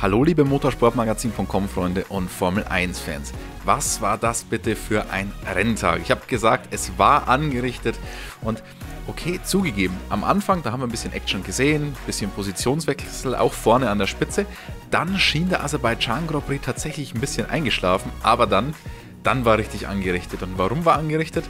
Hallo liebe Motorsportmagazin.com Freunde und Formel 1 Fans. Was war das bitte für ein Renntag? Ich habe gesagt, es war angerichtet und okay, zugegeben, am Anfang, da haben wir ein bisschen Action gesehen, ein bisschen Positionswechsel, auch vorne an der Spitze. Dann schien der Aserbaidschan Grand Prix tatsächlich ein bisschen eingeschlafen, aber dann, dann war richtig angerichtet. Und warum war angerichtet?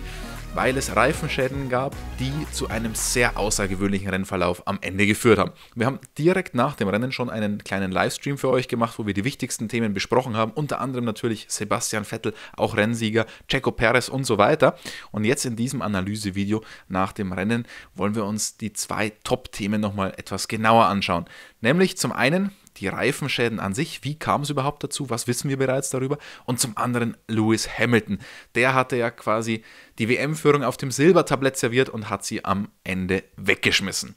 weil es Reifenschäden gab, die zu einem sehr außergewöhnlichen Rennverlauf am Ende geführt haben. Wir haben direkt nach dem Rennen schon einen kleinen Livestream für euch gemacht, wo wir die wichtigsten Themen besprochen haben, unter anderem natürlich Sebastian Vettel, auch Rennsieger, Checo Perez und so weiter. Und jetzt in diesem Analysevideo nach dem Rennen wollen wir uns die zwei Top-Themen nochmal etwas genauer anschauen. Nämlich zum einen die Reifenschäden an sich, wie kam es überhaupt dazu, was wissen wir bereits darüber und zum anderen Lewis Hamilton. Der hatte ja quasi die WM-Führung auf dem Silbertablett serviert und hat sie am Ende weggeschmissen.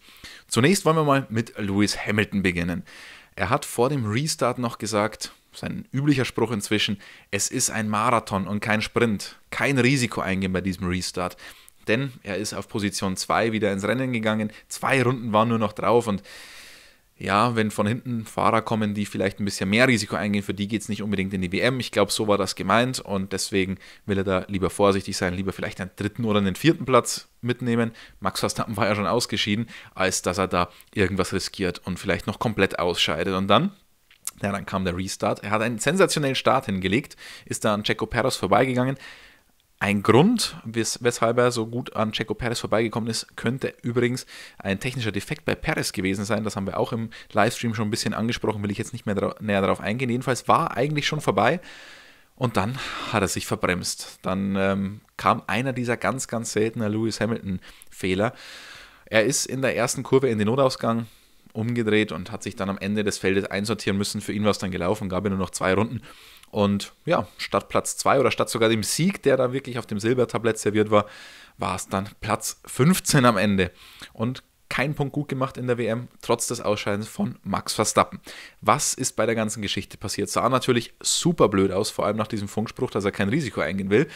Zunächst wollen wir mal mit Lewis Hamilton beginnen. Er hat vor dem Restart noch gesagt, sein üblicher Spruch inzwischen, es ist ein Marathon und kein Sprint. Kein Risiko eingehen bei diesem Restart. Denn er ist auf Position 2 wieder ins Rennen gegangen. Zwei Runden waren nur noch drauf und ja, wenn von hinten Fahrer kommen, die vielleicht ein bisschen mehr Risiko eingehen, für die geht es nicht unbedingt in die WM. Ich glaube, so war das gemeint und deswegen will er da lieber vorsichtig sein, lieber vielleicht einen dritten oder einen vierten Platz mitnehmen. Max Verstappen war ja schon ausgeschieden, als dass er da irgendwas riskiert und vielleicht noch komplett ausscheidet. Und dann ja, dann kam der Restart. Er hat einen sensationellen Start hingelegt, ist da an Checo Perros vorbeigegangen, ein Grund, wes weshalb er so gut an Checo Perez vorbeigekommen ist, könnte übrigens ein technischer Defekt bei Perez gewesen sein. Das haben wir auch im Livestream schon ein bisschen angesprochen, will ich jetzt nicht mehr näher darauf eingehen. Jedenfalls war eigentlich schon vorbei und dann hat er sich verbremst. Dann ähm, kam einer dieser ganz, ganz seltenen Lewis Hamilton-Fehler. Er ist in der ersten Kurve in den Notausgang umgedreht und hat sich dann am Ende des Feldes einsortieren müssen. Für ihn war es dann gelaufen, gab ja nur noch zwei Runden. Und ja, statt Platz 2 oder statt sogar dem Sieg, der da wirklich auf dem Silbertablett serviert war, war es dann Platz 15 am Ende. Und kein Punkt gut gemacht in der WM, trotz des Ausscheidens von Max Verstappen. Was ist bei der ganzen Geschichte passiert? Sah natürlich super blöd aus, vor allem nach diesem Funkspruch, dass er kein Risiko eingehen will.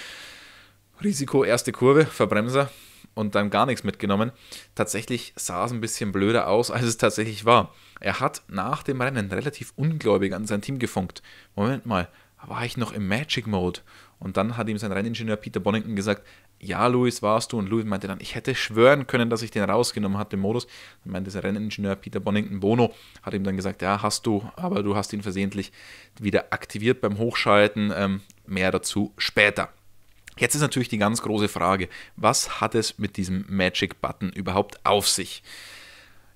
Risiko, erste Kurve, Verbremser und dann gar nichts mitgenommen. Tatsächlich sah es ein bisschen blöder aus, als es tatsächlich war. Er hat nach dem Rennen relativ ungläubig an sein Team gefunkt. Moment mal, war ich noch im Magic Mode. Und dann hat ihm sein Renningenieur Peter Bonington gesagt, ja, Louis, warst du? Und Louis meinte dann, ich hätte schwören können, dass ich den rausgenommen hatte den Modus. Dann meinte sein Renningenieur Peter Bonington Bono, hat ihm dann gesagt, ja, hast du, aber du hast ihn versehentlich wieder aktiviert beim Hochschalten. Ähm, mehr dazu später. Jetzt ist natürlich die ganz große Frage, was hat es mit diesem Magic Button überhaupt auf sich?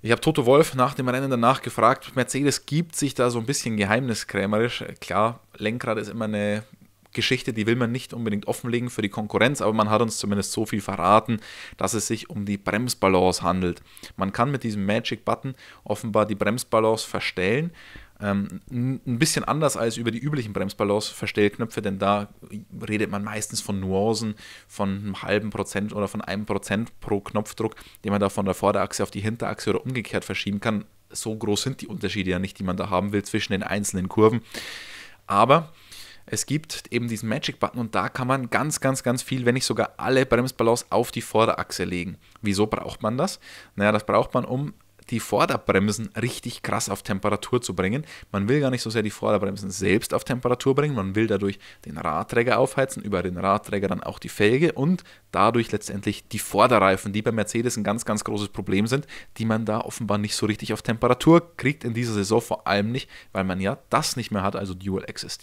Ich habe Toto Wolf nach dem Rennen danach gefragt, Mercedes gibt sich da so ein bisschen geheimniskrämerisch. Klar, Lenkrad ist immer eine Geschichte, die will man nicht unbedingt offenlegen für die Konkurrenz, aber man hat uns zumindest so viel verraten, dass es sich um die Bremsbalance handelt. Man kann mit diesem Magic Button offenbar die Bremsbalance verstellen ähm, ein bisschen anders als über die üblichen Bremsbalance-Verstellknöpfe, denn da redet man meistens von Nuancen, von einem halben Prozent oder von einem Prozent pro Knopfdruck, den man da von der Vorderachse auf die Hinterachse oder umgekehrt verschieben kann. So groß sind die Unterschiede ja nicht, die man da haben will zwischen den einzelnen Kurven. Aber es gibt eben diesen Magic Button und da kann man ganz, ganz, ganz viel, wenn nicht sogar alle Bremsbalance auf die Vorderachse legen. Wieso braucht man das? Naja, das braucht man, um die Vorderbremsen richtig krass auf Temperatur zu bringen. Man will gar nicht so sehr die Vorderbremsen selbst auf Temperatur bringen, man will dadurch den Radträger aufheizen, über den Radträger dann auch die Felge und dadurch letztendlich die Vorderreifen, die bei Mercedes ein ganz, ganz großes Problem sind, die man da offenbar nicht so richtig auf Temperatur kriegt in dieser Saison, vor allem nicht, weil man ja das nicht mehr hat, also Dual Access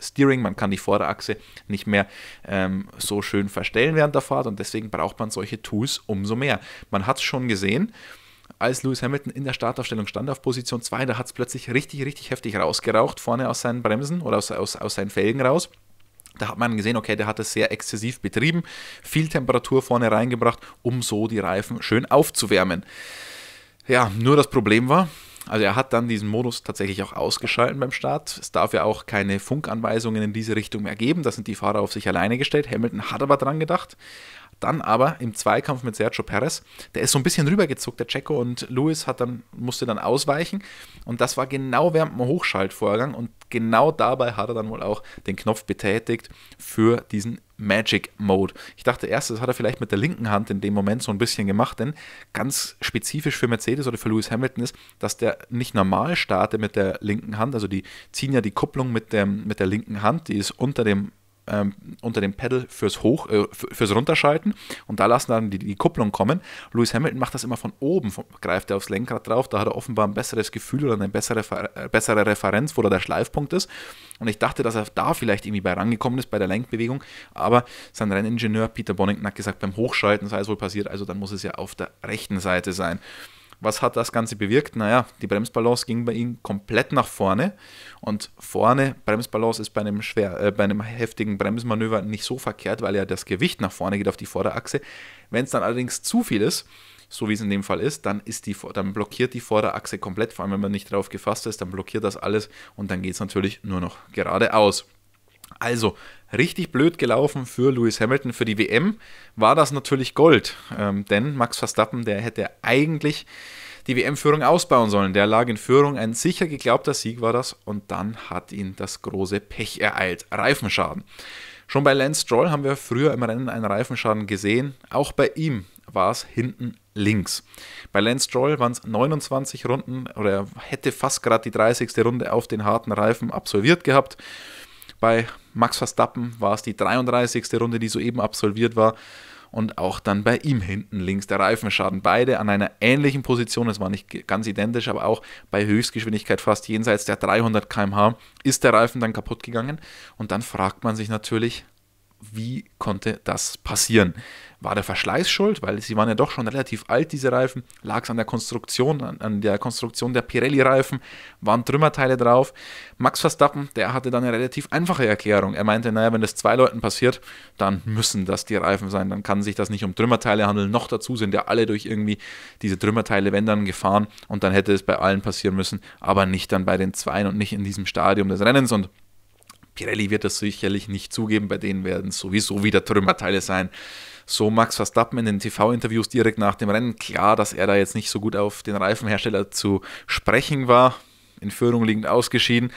Steering, man kann die Vorderachse nicht mehr ähm, so schön verstellen während der Fahrt und deswegen braucht man solche Tools umso mehr. Man hat es schon gesehen, als Lewis Hamilton in der Startaufstellung stand auf Position 2, da hat es plötzlich richtig, richtig heftig rausgeraucht, vorne aus seinen Bremsen oder aus, aus, aus seinen Felgen raus. Da hat man gesehen, okay, der hat es sehr exzessiv betrieben, viel Temperatur vorne reingebracht, um so die Reifen schön aufzuwärmen. Ja, nur das Problem war, also er hat dann diesen Modus tatsächlich auch ausgeschalten beim Start. Es darf ja auch keine Funkanweisungen in diese Richtung mehr geben. Da sind die Fahrer auf sich alleine gestellt. Hamilton hat aber dran gedacht, dann aber im Zweikampf mit Sergio Perez, der ist so ein bisschen rübergezuckt, der Checo, und Lewis hat dann, musste dann ausweichen. Und das war genau während dem Hochschaltvorgang. Und genau dabei hat er dann wohl auch den Knopf betätigt für diesen Magic Mode. Ich dachte erst, das hat er vielleicht mit der linken Hand in dem Moment so ein bisschen gemacht, denn ganz spezifisch für Mercedes oder für Lewis Hamilton ist, dass der nicht normal startet mit der linken Hand. Also die ziehen ja die Kupplung mit, dem, mit der linken Hand, die ist unter dem ähm, unter dem Pedal fürs Hoch, äh, fürs Runterschalten und da lassen dann die, die, Kupplung kommen. Lewis Hamilton macht das immer von oben, von, greift er aufs Lenkrad drauf, da hat er offenbar ein besseres Gefühl oder eine bessere, äh, bessere Referenz, wo da der Schleifpunkt ist. Und ich dachte, dass er da vielleicht irgendwie bei rangekommen ist, bei der Lenkbewegung, aber sein Renningenieur Peter Bonington hat gesagt, beim Hochschalten sei es wohl passiert, also dann muss es ja auf der rechten Seite sein. Was hat das Ganze bewirkt? Naja, die Bremsbalance ging bei ihm komplett nach vorne und vorne, Bremsbalance ist bei einem, schwer, äh, bei einem heftigen Bremsmanöver nicht so verkehrt, weil ja das Gewicht nach vorne geht auf die Vorderachse. Wenn es dann allerdings zu viel ist, so wie es in dem Fall ist, dann, ist die, dann blockiert die Vorderachse komplett, vor allem wenn man nicht darauf gefasst ist, dann blockiert das alles und dann geht es natürlich nur noch geradeaus. Also Richtig blöd gelaufen für Lewis Hamilton. Für die WM war das natürlich Gold, ähm, denn Max Verstappen, der hätte eigentlich die WM-Führung ausbauen sollen. Der lag in Führung, ein sicher geglaubter Sieg war das und dann hat ihn das große Pech ereilt. Reifenschaden. Schon bei Lance Stroll haben wir früher im Rennen einen Reifenschaden gesehen. Auch bei ihm war es hinten links. Bei Lance Stroll waren es 29 Runden oder er hätte fast gerade die 30. Runde auf den harten Reifen absolviert gehabt. Bei Max Verstappen war es die 33. Runde, die soeben absolviert war. Und auch dann bei ihm hinten links der Reifenschaden. Beide an einer ähnlichen Position, es war nicht ganz identisch, aber auch bei Höchstgeschwindigkeit fast jenseits der 300 km/h ist der Reifen dann kaputt gegangen. Und dann fragt man sich natürlich, wie konnte das passieren? War der Verschleiß schuld? Weil sie waren ja doch schon relativ alt, diese Reifen. Lag es an der Konstruktion, an, an der Konstruktion der Pirelli-Reifen? Waren Trümmerteile drauf? Max Verstappen, der hatte dann eine relativ einfache Erklärung. Er meinte, naja, wenn das zwei Leuten passiert, dann müssen das die Reifen sein. Dann kann sich das nicht um Trümmerteile handeln. Noch dazu sind ja alle durch irgendwie diese Trümmerteile, wenn dann, gefahren. Und dann hätte es bei allen passieren müssen, aber nicht dann bei den Zweien und nicht in diesem Stadium des Rennens. Und Pirelli wird das sicherlich nicht zugeben, bei denen werden es sowieso wieder Trümmerteile sein. So Max Verstappen in den TV-Interviews direkt nach dem Rennen. Klar, dass er da jetzt nicht so gut auf den Reifenhersteller zu sprechen war, in Führung liegend ausgeschieden,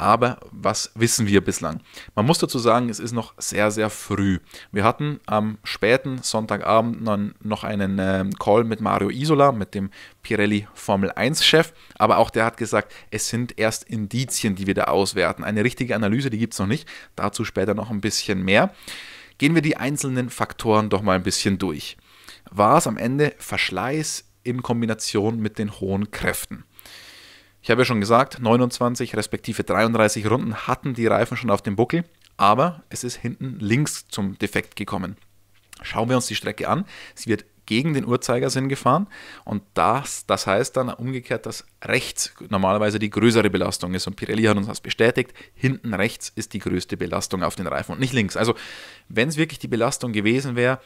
aber was wissen wir bislang? Man muss dazu sagen, es ist noch sehr, sehr früh. Wir hatten am späten Sonntagabend noch einen ähm, Call mit Mario Isola, mit dem Pirelli Formel 1-Chef. Aber auch der hat gesagt, es sind erst Indizien, die wir da auswerten. Eine richtige Analyse, die gibt es noch nicht. Dazu später noch ein bisschen mehr. Gehen wir die einzelnen Faktoren doch mal ein bisschen durch. War es am Ende Verschleiß in Kombination mit den hohen Kräften? Ich habe ja schon gesagt, 29 respektive 33 Runden hatten die Reifen schon auf dem Buckel, aber es ist hinten links zum Defekt gekommen. Schauen wir uns die Strecke an. Sie wird gegen den Uhrzeigersinn gefahren und das, das heißt dann umgekehrt, dass rechts normalerweise die größere Belastung ist und Pirelli hat uns das bestätigt, hinten rechts ist die größte Belastung auf den Reifen und nicht links. Also wenn es wirklich die Belastung gewesen wäre,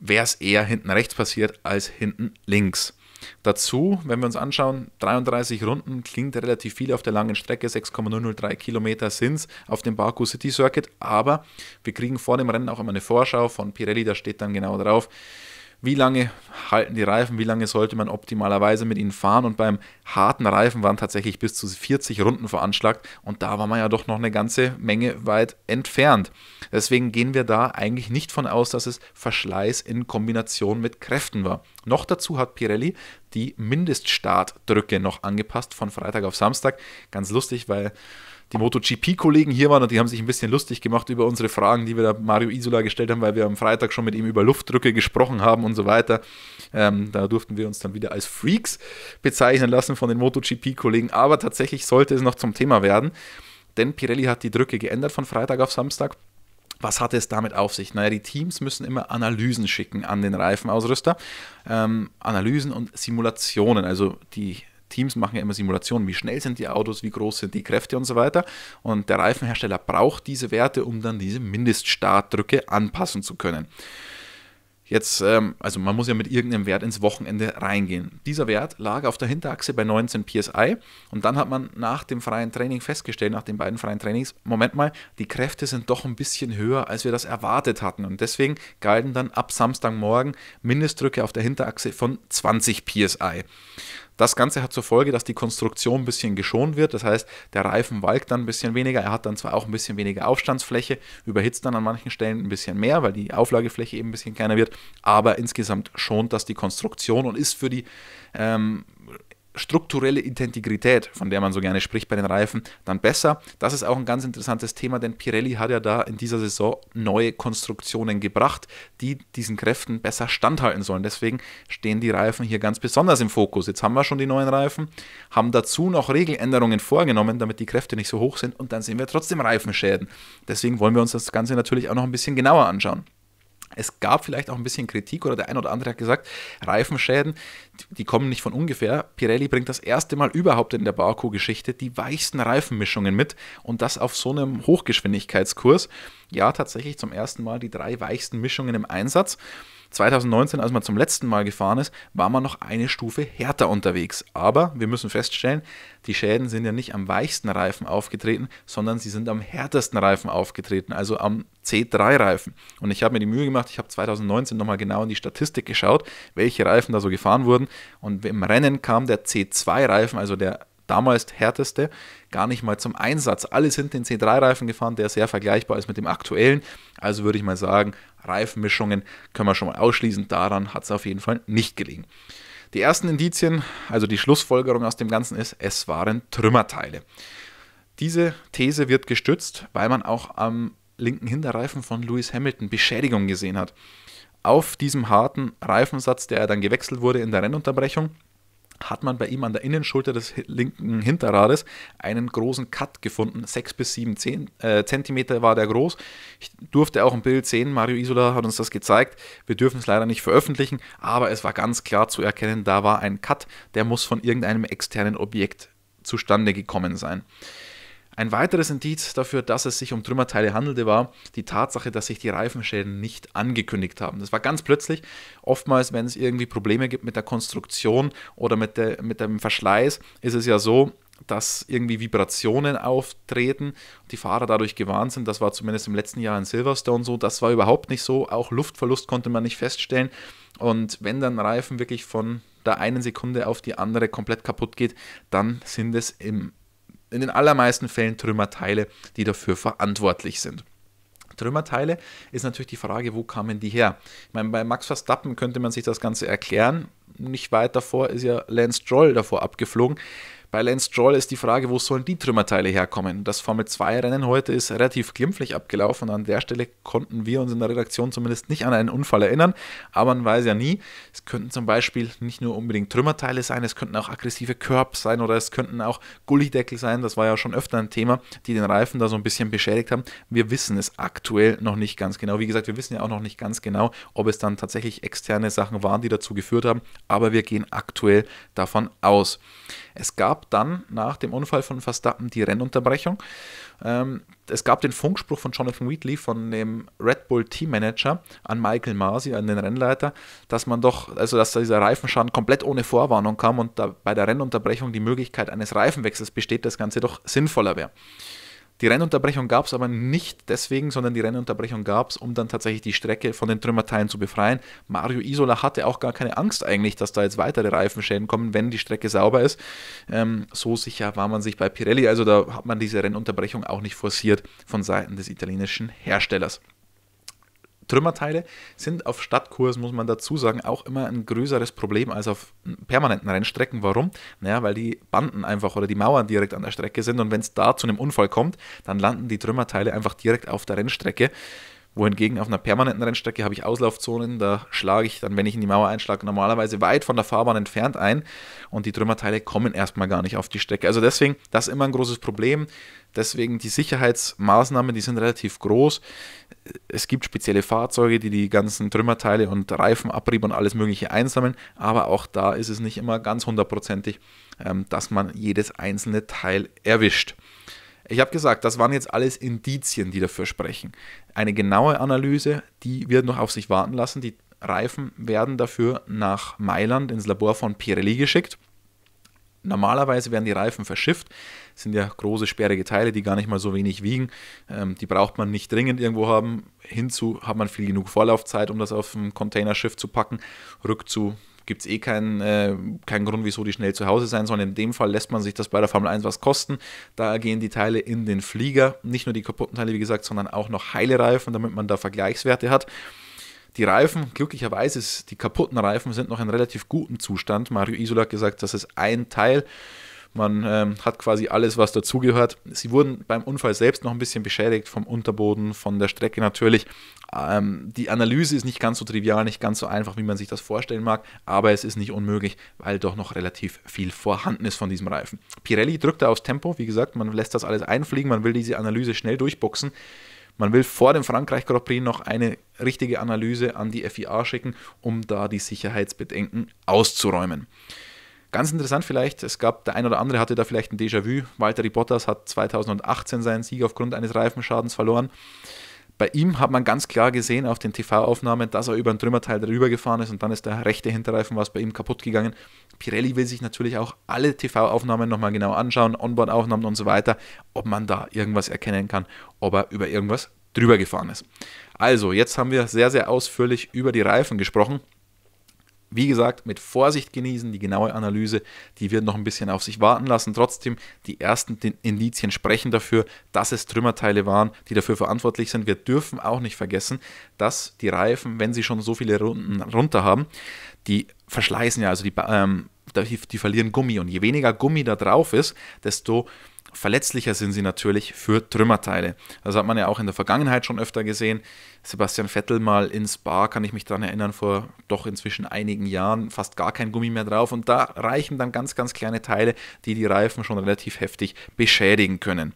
wäre es eher hinten rechts passiert als hinten links. Dazu, wenn wir uns anschauen, 33 Runden klingt relativ viel auf der langen Strecke, 6,003 Kilometer sind es auf dem Baku City Circuit, aber wir kriegen vor dem Rennen auch immer eine Vorschau von Pirelli, da steht dann genau drauf, wie lange halten die Reifen, wie lange sollte man optimalerweise mit ihnen fahren. Und beim harten Reifen waren tatsächlich bis zu 40 Runden veranschlagt und da war man ja doch noch eine ganze Menge weit entfernt. Deswegen gehen wir da eigentlich nicht von aus, dass es Verschleiß in Kombination mit Kräften war. Noch dazu hat Pirelli die Mindeststartdrücke noch angepasst von Freitag auf Samstag. Ganz lustig, weil die MotoGP-Kollegen hier waren und die haben sich ein bisschen lustig gemacht über unsere Fragen, die wir da Mario Isola gestellt haben, weil wir am Freitag schon mit ihm über Luftdrücke gesprochen haben und so weiter. Ähm, da durften wir uns dann wieder als Freaks bezeichnen lassen von den MotoGP-Kollegen. Aber tatsächlich sollte es noch zum Thema werden, denn Pirelli hat die Drücke geändert von Freitag auf Samstag. Was hatte es damit auf sich? Naja, die Teams müssen immer Analysen schicken an den Reifenausrüster. Ähm, Analysen und Simulationen. Also die Teams machen ja immer Simulationen, wie schnell sind die Autos, wie groß sind die Kräfte und so weiter. Und der Reifenhersteller braucht diese Werte, um dann diese Mindeststartdrücke anpassen zu können. Jetzt, ähm, also man muss ja mit irgendeinem Wert ins Wochenende reingehen. Dieser Wert lag auf der Hinterachse bei 19 PSI und dann hat man nach dem freien Training festgestellt, nach den beiden freien Trainings, Moment mal, die Kräfte sind doch ein bisschen höher, als wir das erwartet hatten. Und deswegen galten dann ab Samstagmorgen Mindestdrücke auf der Hinterachse von 20 PSI. Das Ganze hat zur Folge, dass die Konstruktion ein bisschen geschont wird. Das heißt, der Reifen walkt dann ein bisschen weniger. Er hat dann zwar auch ein bisschen weniger Aufstandsfläche, überhitzt dann an manchen Stellen ein bisschen mehr, weil die Auflagefläche eben ein bisschen kleiner wird. Aber insgesamt schont das die Konstruktion und ist für die ähm, strukturelle Integrität, von der man so gerne spricht bei den Reifen, dann besser. Das ist auch ein ganz interessantes Thema, denn Pirelli hat ja da in dieser Saison neue Konstruktionen gebracht, die diesen Kräften besser standhalten sollen. Deswegen stehen die Reifen hier ganz besonders im Fokus. Jetzt haben wir schon die neuen Reifen, haben dazu noch Regeländerungen vorgenommen, damit die Kräfte nicht so hoch sind und dann sehen wir trotzdem Reifenschäden. Deswegen wollen wir uns das Ganze natürlich auch noch ein bisschen genauer anschauen. Es gab vielleicht auch ein bisschen Kritik oder der eine oder andere hat gesagt, Reifenschäden, die kommen nicht von ungefähr. Pirelli bringt das erste Mal überhaupt in der Barco-Geschichte die weichsten Reifenmischungen mit und das auf so einem Hochgeschwindigkeitskurs. Ja, tatsächlich zum ersten Mal die drei weichsten Mischungen im Einsatz. 2019, als man zum letzten Mal gefahren ist, war man noch eine Stufe härter unterwegs. Aber wir müssen feststellen, die Schäden sind ja nicht am weichsten Reifen aufgetreten, sondern sie sind am härtesten Reifen aufgetreten, also am C3-Reifen. Und ich habe mir die Mühe gemacht, ich habe 2019 nochmal genau in die Statistik geschaut, welche Reifen da so gefahren wurden. Und im Rennen kam der C2-Reifen, also der damals härteste, gar nicht mal zum Einsatz. Alle sind den C3-Reifen gefahren, der sehr vergleichbar ist mit dem aktuellen. Also würde ich mal sagen, Reifenmischungen können wir schon mal ausschließen. Daran hat es auf jeden Fall nicht gelegen. Die ersten Indizien, also die Schlussfolgerung aus dem Ganzen ist, es waren Trümmerteile. Diese These wird gestützt, weil man auch am linken Hinterreifen von Lewis Hamilton Beschädigung gesehen hat. Auf diesem harten Reifensatz, der dann gewechselt wurde in der Rennunterbrechung, hat man bei ihm an der Innenschulter des linken Hinterrades einen großen Cut gefunden. 6 bis 7 zehn, äh, Zentimeter war der groß. Ich durfte auch ein Bild sehen. Mario Isola hat uns das gezeigt. Wir dürfen es leider nicht veröffentlichen, aber es war ganz klar zu erkennen, da war ein Cut, der muss von irgendeinem externen Objekt zustande gekommen sein. Ein weiteres Indiz dafür, dass es sich um Trümmerteile handelte, war die Tatsache, dass sich die Reifenschäden nicht angekündigt haben. Das war ganz plötzlich. Oftmals, wenn es irgendwie Probleme gibt mit der Konstruktion oder mit, der, mit dem Verschleiß, ist es ja so, dass irgendwie Vibrationen auftreten und die Fahrer dadurch gewarnt sind. Das war zumindest im letzten Jahr in Silverstone so. Das war überhaupt nicht so. Auch Luftverlust konnte man nicht feststellen. Und wenn dann Reifen wirklich von der einen Sekunde auf die andere komplett kaputt geht, dann sind es im in den allermeisten Fällen Trümmerteile, die dafür verantwortlich sind. Trümmerteile ist natürlich die Frage, wo kamen die her? Ich meine, bei Max Verstappen könnte man sich das Ganze erklären. Nicht weit davor ist ja Lance Stroll davor abgeflogen. Bei Lance Stroll ist die Frage, wo sollen die Trümmerteile herkommen? Das Formel-2-Rennen heute ist relativ glimpflich abgelaufen und an der Stelle konnten wir uns in der Redaktion zumindest nicht an einen Unfall erinnern, aber man weiß ja nie. Es könnten zum Beispiel nicht nur unbedingt Trümmerteile sein, es könnten auch aggressive Körbs sein oder es könnten auch Gullideckel sein, das war ja schon öfter ein Thema, die den Reifen da so ein bisschen beschädigt haben. Wir wissen es aktuell noch nicht ganz genau. Wie gesagt, wir wissen ja auch noch nicht ganz genau, ob es dann tatsächlich externe Sachen waren, die dazu geführt haben, aber wir gehen aktuell davon aus. Es gab dann nach dem Unfall von Verstappen die Rennunterbrechung. Ähm, es gab den Funkspruch von Jonathan Wheatley, von dem Red Bull Teammanager, an Michael Masi, an den Rennleiter, dass man doch, also dass dieser Reifenschaden komplett ohne Vorwarnung kam und da bei der Rennunterbrechung die Möglichkeit eines Reifenwechsels besteht, das Ganze doch sinnvoller wäre. Die Rennunterbrechung gab es aber nicht deswegen, sondern die Rennunterbrechung gab es, um dann tatsächlich die Strecke von den Trümmerteilen zu befreien. Mario Isola hatte auch gar keine Angst eigentlich, dass da jetzt weitere Reifenschäden kommen, wenn die Strecke sauber ist. Ähm, so sicher war man sich bei Pirelli, also da hat man diese Rennunterbrechung auch nicht forciert von Seiten des italienischen Herstellers. Trümmerteile sind auf Stadtkurs, muss man dazu sagen, auch immer ein größeres Problem als auf permanenten Rennstrecken. Warum? Naja, weil die Banden einfach oder die Mauern direkt an der Strecke sind und wenn es da zu einem Unfall kommt, dann landen die Trümmerteile einfach direkt auf der Rennstrecke wohingegen auf einer permanenten Rennstrecke habe ich Auslaufzonen, da schlage ich dann, wenn ich in die Mauer einschlage, normalerweise weit von der Fahrbahn entfernt ein und die Trümmerteile kommen erstmal gar nicht auf die Strecke. Also deswegen, das ist immer ein großes Problem. Deswegen die Sicherheitsmaßnahmen, die sind relativ groß. Es gibt spezielle Fahrzeuge, die die ganzen Trümmerteile und Reifenabrieb und alles Mögliche einsammeln, aber auch da ist es nicht immer ganz hundertprozentig, ähm, dass man jedes einzelne Teil erwischt. Ich habe gesagt, das waren jetzt alles Indizien, die dafür sprechen. Eine genaue Analyse, die wird noch auf sich warten lassen. Die Reifen werden dafür nach Mailand ins Labor von Pirelli geschickt. Normalerweise werden die Reifen verschifft. Das sind ja große, sperrige Teile, die gar nicht mal so wenig wiegen. Ähm, die braucht man nicht dringend irgendwo haben. Hinzu hat man viel genug Vorlaufzeit, um das auf ein Containerschiff zu packen. Rückzu gibt es eh keinen, äh, keinen Grund, wieso die schnell zu Hause sein sollen. In dem Fall lässt man sich das bei der Formel 1 was kosten. Da gehen die Teile in den Flieger. Nicht nur die kaputten Teile, wie gesagt, sondern auch noch heile Reifen, damit man da Vergleichswerte hat. Die Reifen, glücklicherweise, ist, die kaputten Reifen sind noch in relativ gutem Zustand. Mario Isola hat gesagt, das ist ein Teil. Man ähm, hat quasi alles, was dazugehört. Sie wurden beim Unfall selbst noch ein bisschen beschädigt vom Unterboden, von der Strecke natürlich. Ähm, die Analyse ist nicht ganz so trivial, nicht ganz so einfach, wie man sich das vorstellen mag, aber es ist nicht unmöglich, weil doch noch relativ viel vorhanden ist von diesem Reifen. Pirelli drückt da aufs Tempo, wie gesagt, man lässt das alles einfliegen, man will diese Analyse schnell durchboxen. Man will vor dem Frankreich Grand Prix noch eine richtige Analyse an die FIA schicken, um da die Sicherheitsbedenken auszuräumen. Ganz interessant vielleicht, es gab, der ein oder andere hatte da vielleicht ein Déjà-vu. Walter Bottas hat 2018 seinen Sieg aufgrund eines Reifenschadens verloren. Bei ihm hat man ganz klar gesehen auf den TV-Aufnahmen, dass er über ein Trümmerteil drüber gefahren ist und dann ist der rechte Hinterreifen was bei ihm kaputt gegangen. Pirelli will sich natürlich auch alle TV-Aufnahmen nochmal genau anschauen, Onboard-Aufnahmen und so weiter, ob man da irgendwas erkennen kann, ob er über irgendwas drüber gefahren ist. Also, jetzt haben wir sehr, sehr ausführlich über die Reifen gesprochen wie gesagt, mit Vorsicht genießen. Die genaue Analyse, die wird noch ein bisschen auf sich warten lassen. Trotzdem, die ersten Indizien sprechen dafür, dass es Trümmerteile waren, die dafür verantwortlich sind. Wir dürfen auch nicht vergessen, dass die Reifen, wenn sie schon so viele Runden runter haben, die verschleißen ja, also die ähm, die verlieren Gummi. Und je weniger Gummi da drauf ist, desto verletzlicher sind sie natürlich für Trümmerteile. Das hat man ja auch in der Vergangenheit schon öfter gesehen. Sebastian Vettel mal in Spa, kann ich mich daran erinnern, vor doch inzwischen einigen Jahren fast gar kein Gummi mehr drauf. Und da reichen dann ganz, ganz kleine Teile, die die Reifen schon relativ heftig beschädigen können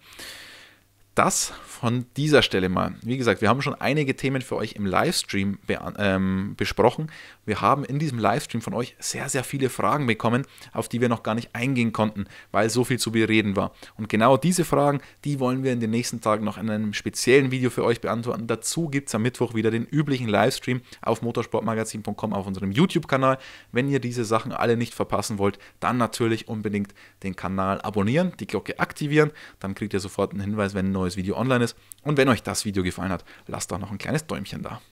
das von dieser Stelle mal. Wie gesagt, wir haben schon einige Themen für euch im Livestream be ähm, besprochen. Wir haben in diesem Livestream von euch sehr, sehr viele Fragen bekommen, auf die wir noch gar nicht eingehen konnten, weil so viel zu bereden war. Und genau diese Fragen, die wollen wir in den nächsten Tagen noch in einem speziellen Video für euch beantworten. Dazu gibt es am Mittwoch wieder den üblichen Livestream auf motorsportmagazin.com auf unserem YouTube-Kanal. Wenn ihr diese Sachen alle nicht verpassen wollt, dann natürlich unbedingt den Kanal abonnieren, die Glocke aktivieren. Dann kriegt ihr sofort einen Hinweis, wenn ein neues neues Video online ist. Und wenn euch das Video gefallen hat, lasst doch noch ein kleines Däumchen da.